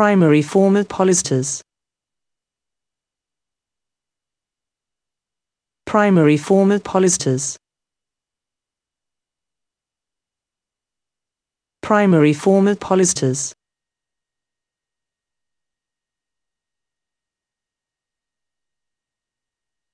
primary form of polysters. Primary form of polysters. Primary form of polysters.